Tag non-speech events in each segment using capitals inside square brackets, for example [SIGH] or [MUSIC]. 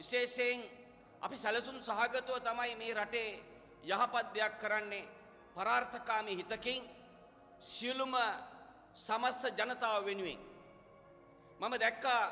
විශේෂයෙන් අපි සැලසුම් සහගතව තමයි මේ රටේ යහපත් දෙයක් කරන්නේ පරාර්ථකාමී හිතකින් සියලුම සමස්ත ජනතාව වෙනුවෙන් මම දැක්කා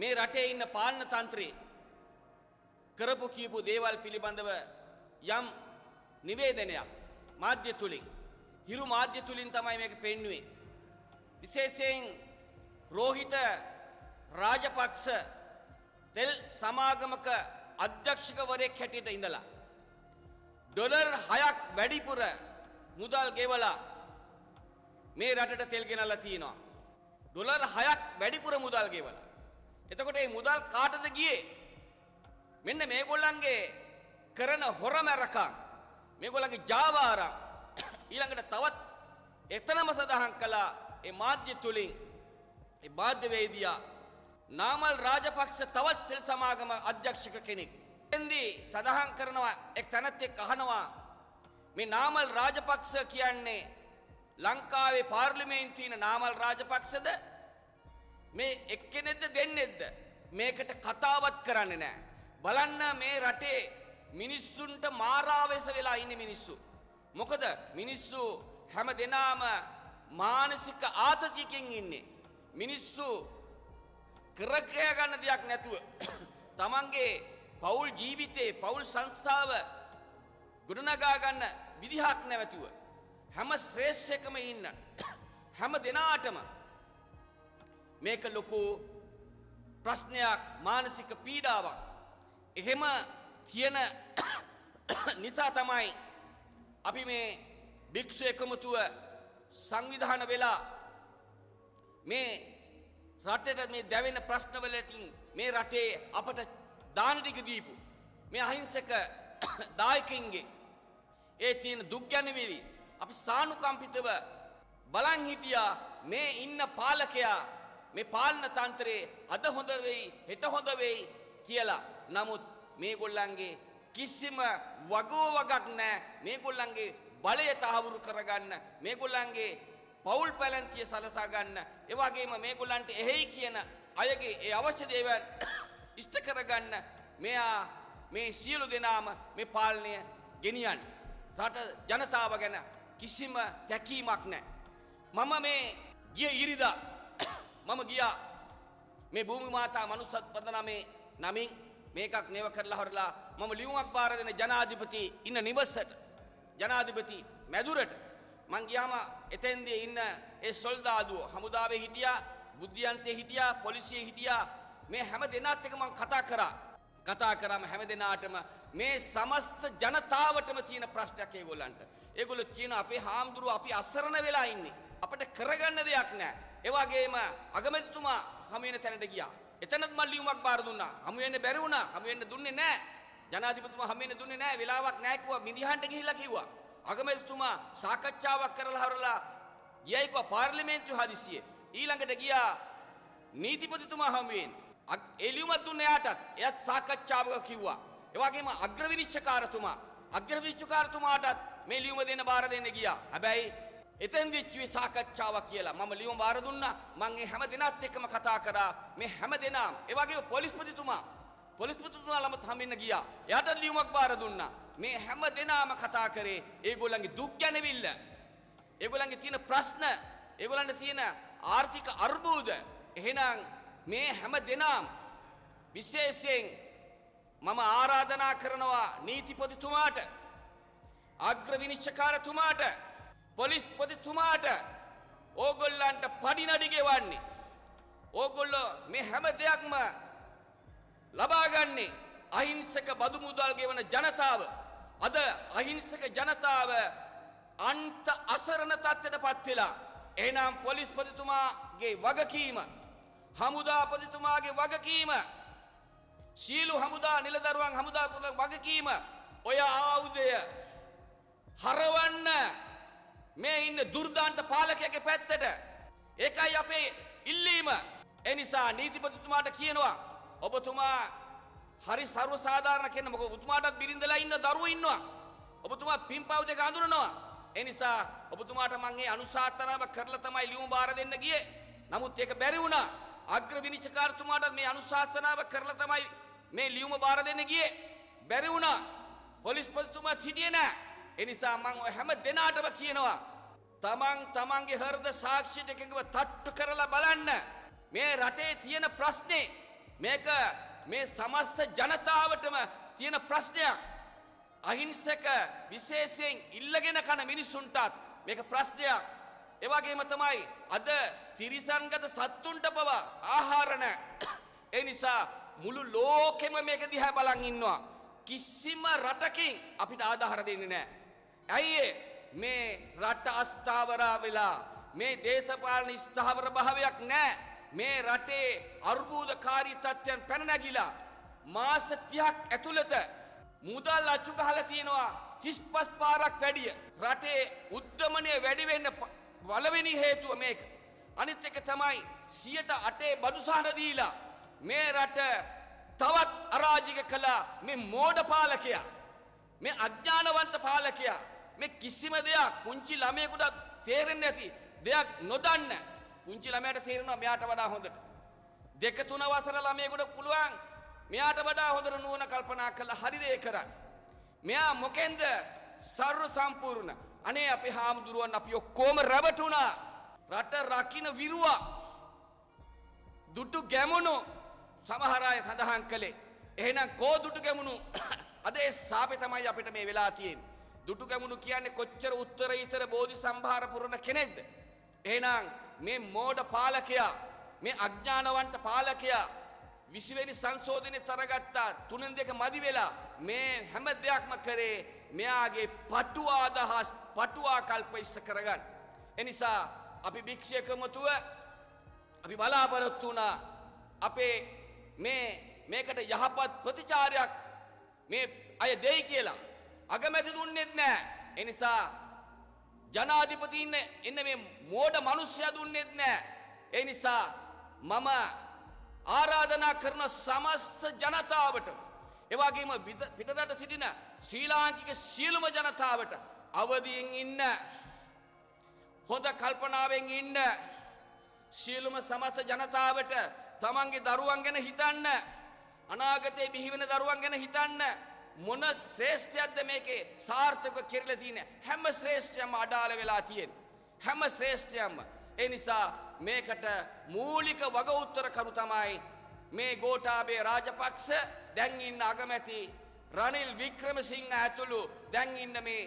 මේ රටේ ඉන්න පාලන තන්ත්‍රයේ කරපු කියපු දේවල් පිළිබඳව යම් නිවේදනයක් මාධ්‍ය තුලින් හිරු මාධ්‍ය තුලින් තමයි මේක පෙන්වුවේ විශේෂයෙන් රෝහිත රාජපක්ෂ තෙල් සමාගමක අධ්‍යක්ෂකවරයෙක් හැටියට ඉඳලා. ඩොලර් හයක් වැඩිපුර මුදල් ගෙවලා මේ රටට තෙල් ගෙනල්ලා තියෙනවා. ඩොලර් හයක් වැඩිපුර මුදල් ගෙවලා. එතකොට මේ මුදල් කාටද ගියේ? මෙන්න මේගොල්ලන්ගේ කරන හොරමැරකම් මේගොල්ලන්ගේ ජාවාරම් [COUGHS] ඊළඟට තවත් එතනම සඳහන් කළා ඒ මාධ්‍ය තුලින් ඒ මාධ්‍යවේදියා නාමල් රාජපක්ෂ තවත් සෙල් සමාගම අධ්‍යක්ෂක කෙනෙක්. එන්දී සඳහන් කරනවා එක් තැනැත්තෙක් අහනවා මේ නාමල් රාජපක්ෂ කියන්නේ ලංකාවේ පාර්ලිමේන්තුවේ නාමල් රාජපක්ෂද මේ එක්කෙනෙක්ද දෙන්නේද මේකට කතාවත් කරන්නේ නැහැ. බලන්න මේ රටේ මිනිස්සුන්ට මාරාවේශ වෙලා ඉන්න මිනිස්සු. මොකද මිනිස්සු හැම දෙනාම මානසික ආතතියකින් ඉන්නේ. මිනිස්සු කරකය ගන්න දෙයක් නැතුව තමන්ගේ පවුල් ජීවිතේ පවුල් සංස්ථාව ගොඩනගා ගන්න විදිහක් නැවතුව හැම ශ්‍රේෂ්ඨකම ඉන්න හැම දෙනාටම මේක ලොකු ප්‍රශ්නයක් මානසික පීඩාවක් එහෙම කියන නිසා තමයි අපි මේ භික්ෂු එකමුතුව සංවිධාන වෙලා මේ රටට මේ දැවෙන ප්‍රශ්නවලටින් මේ රටේ අපට දාන ටික දීපු මේ අහිංසක [COUGHS] දායකින්ගේ ඒ තියෙන දුක් ගැනවිලි අපි සානුකම්පිතව බලන් හිටියා මේ ඉන්න පාලකයා මේ පාලන තන්ත්‍රයේ අද හොඳ වෙයි හෙට හොඳ වෙයි කියලා. නමුත් මේගොල්ලන්ගේ කිසිම වගෝ වගක් නැහැ. මේගොල්ලන්ගේ බලය තහවුරු කරගන්න මේගොල්ලන්ගේ පවුල් පැලැන්තිය සලසා ගන්න. ඒ වගේම මේගොල්ලන්ට එහෙයි කියන අයගේ ඒ අවශ්‍ය දේවල් ඉෂ්ට කරගන්න මෙයා මේ සියලු දෙනාම මේ පාලනය ගෙනියන්න. රට ජනතාව ගැන කිසිම තැකීමක් නැහැ. මම මේ ගිය ඉරිදා [COUGHS] මම ගියා මේ භූමි මාතා මනුස්සත් පදනමේ නමින් මේකක් නෙව කරලා හොරලා මම ලියුමක් බාර දෙන ජනාධිපති ඉන්න නිවසට ජනාධිපති මැදුරට මං ගියාම එතෙන්දී ඉන්න ඒ සොල්දාදුව හමුදාවේ හිටියා, බුද්ධියන්තේ හිටියා, පොලිසියේ හිටියා. මේ හැම දෙනාත් එක්ක මං කතා කරා. කතා කරාම හැම දෙනාටම මේ සමස්ත ජනතාවටම තියෙන ප්‍රශ්නයක් ඒගොල්ලන්ට. ඒගොල්ලෝ කියන අපේ හාමුදුරුව අපි අසරණ වෙලා ඉන්නේ. අපිට කරගන්න දෙයක් නැහැ. ඒ වගේම අගමැතිතුමා හමු වෙන තැනට ගියා. එතනත් මල් ලියුමක් බාර දුන්නා. හමු වෙන්න බැරි වුණා. හමු වෙන්න දුන්නේ නැහැ. ජනාධිපතිතුමා හමු වෙන්න දුන්නේ නැහැ. වෙලාවක් නැහැ කිව්වා. මිනිහන්ට ගිහිල්ලා කිව්වා. අගමැතිතුමා සාකච්ඡාවක් කරලා හරලා ගියයිකව පාර්ලිමේන්තු හදිසියේ ඊළඟට ගියා නීතිපතිතුමා හමුවෙන් එලියුමත් දුන්න එයාටත් එයත් සාකච්ඡාවක කිව්වා ඒ වගේම අග්‍රවිනිශ්චකාරතුමා අග්‍රවිනිශ්චකාරතුමාටත් මේ ලියුම දෙන්න බාර දෙන්න ගියා හැබැයි එතෙන් දිච්චුවේ සාකච්ඡාවක් කියලා මම ලියුම බාර දුන්නා මම ඒ හැම දිනත් එක්කම කතා කරා මේ හැම දිනම ඒ වගේම පොලිස්පතිතුමා පොලිස්පතිතුමා ළමත් හම්බෙන්න ගියා එයාටත් ලියුමක් බාර දුන්නා මේ හැම දෙනාම කතා කරේ ඒගොල්ලන්ගේ දුක් ගැනවිල්ල. ඒගොල්ලන්ගේ තියෙන ප්‍රශ්න, ඒගොල්ලන්ට තියෙන ආර්ථික අර්බුද. එහෙනම් මේ හැම දෙනාම විශේෂයෙන් මම ආරාධනා කරනවා නීතිපතිතුමාට, අග්‍ර විනිශ්චකාරතුමාට, පොලිස්පතිතුමාට ඕගොල්ලන්ට පඩිනඩි ගෙවන්නේ. ඕගොල්ලෝ මේ හැම දෙයක්ම ලබාගන්නේ අහිංසක බදු මුදල් ගෙවන ජනතාව අද අහිංසක ජනතාව අන්ත අසරණ තත්ත්වයට පත් වෙලා එහෙනම් පොලිස්පතිතුමාගේ වගකීම හමුදාපතිතුමාගේ වගකීම සීලු හමුදා නිලදරුවන් හමුදා වගකීම ඔය ආයුධය හරවන්න මේ ඉන්න දුර්දාන්ත පාලකයාගේ පැත්තට ඒකයි අපේ ඉල්ලීම එනිසා නීතිපතිතුමාට කියනවා ඔබතුමා හරි සර්ව සාධාරණ කෙනෙක් මොකද ඔබතුමාට බිරිඳලා ඉන්න දරුවෝ ඉන්නවා. ඔබතුමා පින්පව් දෙක අඳුරනවා. ඒ නිසා ඔබතුමාට මම මේ අනුශාසනාව කරලා තමයි ලියුම බාර දෙන්න ගියේ. නමුත් ඒක බැරි වුණා. අග්‍ර විනිශ්චයකාරතුමාට මේ අනුශාසනාව කරලා තමයි මේ ලියුම බාර දෙන්න ගියේ. බැරි වුණා. පොලිස්පතිතුමා හිටියේ නැහැ. ඒ නිසා මම ඔය හැම දෙනාටම කියනවා තමන් තමන්ගේ හෘද සාක්ෂියට එකඟව තට්ටු කරලා බලන්න. මේ රටේ තියෙන ප්‍රශ්නේ මේක මේ සමස්ත ජනතාවටම තියෙන ප්‍රශ්නයක්. අහිංසක විශේෂයෙන් ඉල්ලගෙන කන මිනිස්සුන්ටත් මේක ප්‍රශ්නයක්. ඒ වගේම තමයි අද තිරිසන්ගත සත්තුන්ට පවා ආහාර නැහැ. ඒ නිසා මුළු ලෝකෙම මේක දිහා බලන් ඉන්නවා. කිසිම රටකින් අපිට ආධාර දෙන්නේ නැහැ. ඇයි මේ රට අස්ථාවරා වෙලා මේ දේශපාලන ස්ථාවර භාවයක් නැහැ. මේ රටේ අර්බූදකාරී තත්ත්වයන් පැනනැගිලා මාස 30ක් ඇතුළත මුදල් අච්චු ගහලා තියෙනවා 35 පාරක් වැඩිය. රටේ උද්දමනය වැඩි වෙන්න වලවෙනි හේතුව මේක. අනිත් එක තමයි 108 බඩුසහන දීලා මේ රට තවත් අරාජික කළා මේ මෝඩ පාලකයා. මේ අඥානවන්ත පාලකයා මේ කිසිම දෙයක් පුංචි ළමයෙකුට තේරෙන්නේ නැති දෙයක් නොදන්න පුංචි ළමයට තේරෙනවා මෙයාට වඩා හොඳට. දෙක තුන වසර ළමයෙකුට පුළුවන් මෙයාට වඩා හොඳට නුවණ කල්පනා කරලා හරි දේ කරන්න. මෙයා මොකෙන්ද සර්ව සම්පූර්ණ. අනේ අපේ හාමුදුරුවන් අපි ඔක්කොම රැවටුණා. රට රකින්න විරුවා. දුටු ගැමුණු සමහර අය සඳහන් කළේ. එහෙනම් කෝ දුටු ගැමුණු [COUGHS] අද ඒ සාපේ තමයි අපිට මේ වෙලා තියෙන්නේ. දුටු ගැමුණු කියන්නේ කොච්චර උත්තර ඉතර බෝධි සම්භාර පුරන කෙනෙක්ද? එහෙනම් මේ මෝඩ පාලකයා මේ අඥානවන්ත පාලකයා විසිවෙනි සංශෝධනය තරගත්තා තුනෙන් දෙක මදි වෙලා මේ හැම දෙයක්ම කරේ මෙයාගේ පටු ආදහස් පටු ආකල්ප ඉෂ්ට කරගන්න. එනිසා අපි භික්ෂුවකමතුව අපි බලාපොරොත්තු වුණා අපේ මේ මේකට යහපත් ප්‍රතිචාරයක් මේ අය දෙයි කියලා අගමැති දුන්නේත් නැහැ. එනිසා ජනාධිපතින්න එන්න මේ මෝඩ මනුස්්‍ය දුන්නෙත් නෑ. ඒ නිසා මම ආරාධනා කරන සමස්ත ජනතාවට. එවාගේම පිටරට සිටින ශ්‍රී ලාංකික සියලුම ජනතාවට අවදියෙන් ඉන්න. හොඳ කල්පනාවෙන් ඉන්න. සියලුම සමස්ත ජනතාවට තමන්ගේ දරුවන් ගැන හිතන්න. අනාගතයේ බිහිවෙන දරුවන් ගැන හිතන්න. මොන ශ්‍රේෂ්ඨයක්ද මේකේ සාර්ථක කෙරලා තියෙන හැම ශ්‍රේෂ්ඨයක්ම අඩාල වෙලා තියෙන හැම ශ්‍රේෂ්ඨයක්ම ඒ නිසා මේකට මූලික වග උත්තර කරු තමයි මේ ගෝඨාභය රාජපක්ෂ දැන් ඉන්න අගමැති රනිල් වික්‍රමසිංහ ඇතුළු දැන් ඉන්න මේ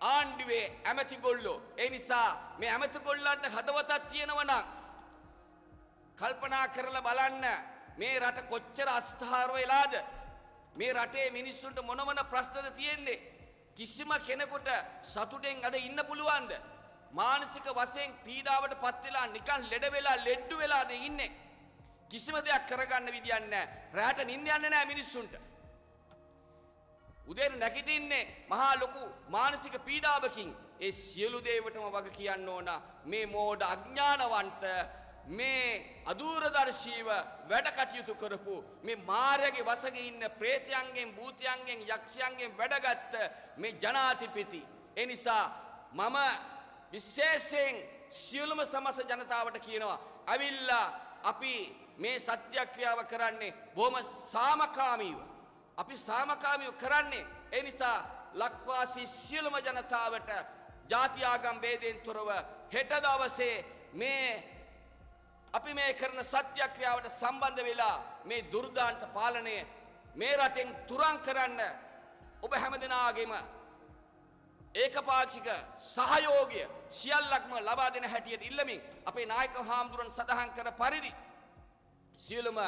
ආණ්ඩුවේ ඇමතිගොල්ලෝ ඒ නිසා මේ ඇමතිගොල්ලන්ට හදවතක් තියෙනවා නම් කල්පනා කරලා බලන්න මේ රට කොච්චර අස්ථාර වෙලාද මේ රටේ මිනිස්සුන්ට මොනවන ප්‍රශ්නද තියෙන්නේ? කිසිම කෙනෙකුට සතුටෙන් අද ඉන්න පුළුවන්ද? මානසික වශයෙන් පීඩාවට පත් වෙලා නිකන් ලෙඩ වෙලා ලෙඩ්ඩු වෙලාද ඉන්නේ? කිසිම දෙයක් කරගන්න විදියක් නැහැ. රැට නිින්ද යන්නේ නැහැ මිනිස්සුන්ට. උදේට නැගිටින්නේ මහා ලොකු මානසික පීඩාවකින්. ඒ සියලු දේවටම වග කියන්න ඕන මේ මෝඩ අඥානවන්ත මේ අදූරදර්ශීව වැඩ කටයුතු කරපු මේ මාර්යගේ වසගේ ඉන්න ප්‍රේතයන්ගෙන් භූතයන්ගෙන් යක්ෂයන්ගෙන් වැඩගත්ත මේ ජනාතිපති. එනිසා මම විශේෂයෙන් සියලුම සමස ජනතාවට කියනවා. ඇවිල්ලා අපි මේ සත්‍යක්‍රියාව කරන්නේ බොහොම සාමකාමීව. අපි සාමකාමීව කරන්නේ එනිසා ලක්වාසී සියලුම ජනතාවට ජාතියාගම් බේදයෙන් තොරව හෙට දවසේ මේ අපි මේ කරන සත්‍යක්‍රියාවට සම්බන්ධ වෙලා මේ දුර්දාන්ත පාලනය මේ රටෙන් තුරන් කරන්න ඔබ හැම දෙනාගේම ඒකපාචික සහයෝගය සියල්ලක්ම ලබා දෙන හැටියට ඉල්ලමින් අපේ නායක හාමුදුරන් සඳහන් කර පරිදි සියලුම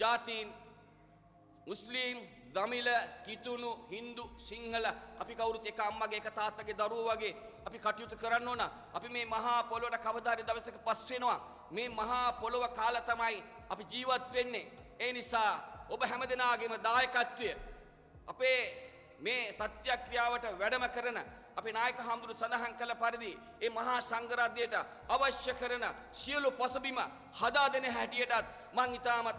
ජාතීන් මුස්ලීම් දමිල කිතුුණු හින්දු සිංහල අපි කවුරුත් එක අම්මගේ එක තාත්තගේ දරුව වගේ අපි කටයුතු කරන්න ඕන. අපි මේ මහා පොළොවට කවදාරි දවසක පස් වෙනවා. මේ මහා පොළොව කාලා තමයි අපි ජීවත් වෙන්නේ. ඒ නිසා ඔබ හැමදෙනාගේම දායකත්වය අපේ මේ සත්‍යක්‍රියාවට වැඩම කරන අපි නායක හාමුදුරු සඳහන් කළ පරිදි ඒ මහා සංඝරත්නයට අවශ්‍ය කරන සියලු පසුබිම හදා දෙන හැටියටත් මං ඉතාමත්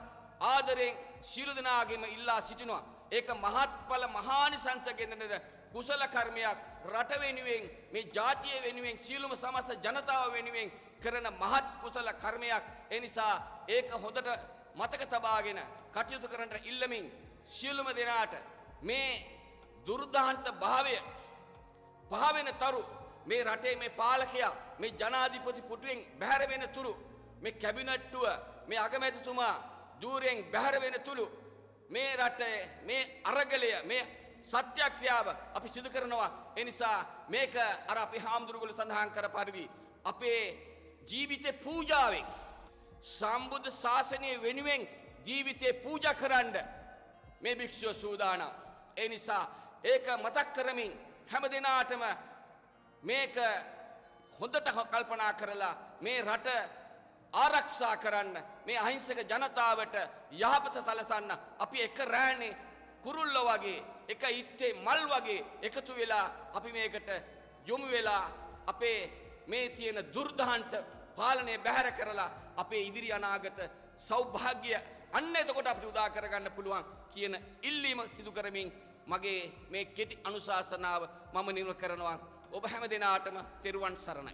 ආදරෙන් සියලු දෙනාගෙම ඉල්ලා සිටිනවා. ඒක මහත්ඵල මහානිසංස ගෙනෙන කුසල කර්මයක් රට වෙනුවෙන් මේ ජාතිය වෙනුවෙන් සියලුම සමස්ත ජනතාව වෙනුවෙන් කරන මහත් කුසල කර්මයක්. ඒ නිසා ඒක හොඳට මතක තබාගෙන කටයුතු කරන්නට ඉල්ලමින් සියලුම දෙනාට මේ දුර්දාන්ත භාවය පහවෙන තරු මේ රටේ මේ පාලකයා මේ ජනාධිපති පුටුවෙන් බැහැර වෙන තුරු මේ කැබිනට්ටුව මේ අගමැතිතුමා ධූරයෙන් බැහැර වෙන තුළු මේ රටේ මේ අරගලය මේ සත්‍යක්‍රියාව අපි සිදු කරනවා එනිසා මේක අර අපි හාමුදුරුගුල සඳහන් කර පරිදි. අපේ ජීවිතය පූජාවෙන්. සම්බුද්ධ ශාසනය වෙනුවෙන් ජීවිතය පූජ කරන්න මේ භික්‍ෂුව සූදානම්. ඒ නිසා ඒක මතක් කරමින් හැම දෙනාටම මේක හොඳට කල්පනා කරලා මේ රට ආරක්ෂා කරන්න මේ අහිංසක ජනතාවට යහපත සලසන්න අපි එක රෑනේ කුරුල්ල වගේ එක ඉත්තේ මල් වගේ එකතු වෙලා අපි මේකට යොමු වෙලා අපේ මේ තියෙන දුර්ධහන්ට පාලනය බැහැර කරලා අපේ ඉදිරි අනාගත සෞභාග්‍ය අන්න එතකොට අපිට උදා කරගන්න පුළුවන් කියන ඉල්ලීම සිදු කරමින් මගේ මේ කෙටි අනුශාසනාව මම නිර්ව කරනවා ඔබ හැම දෙනාටම තෙරුවන් සරණයි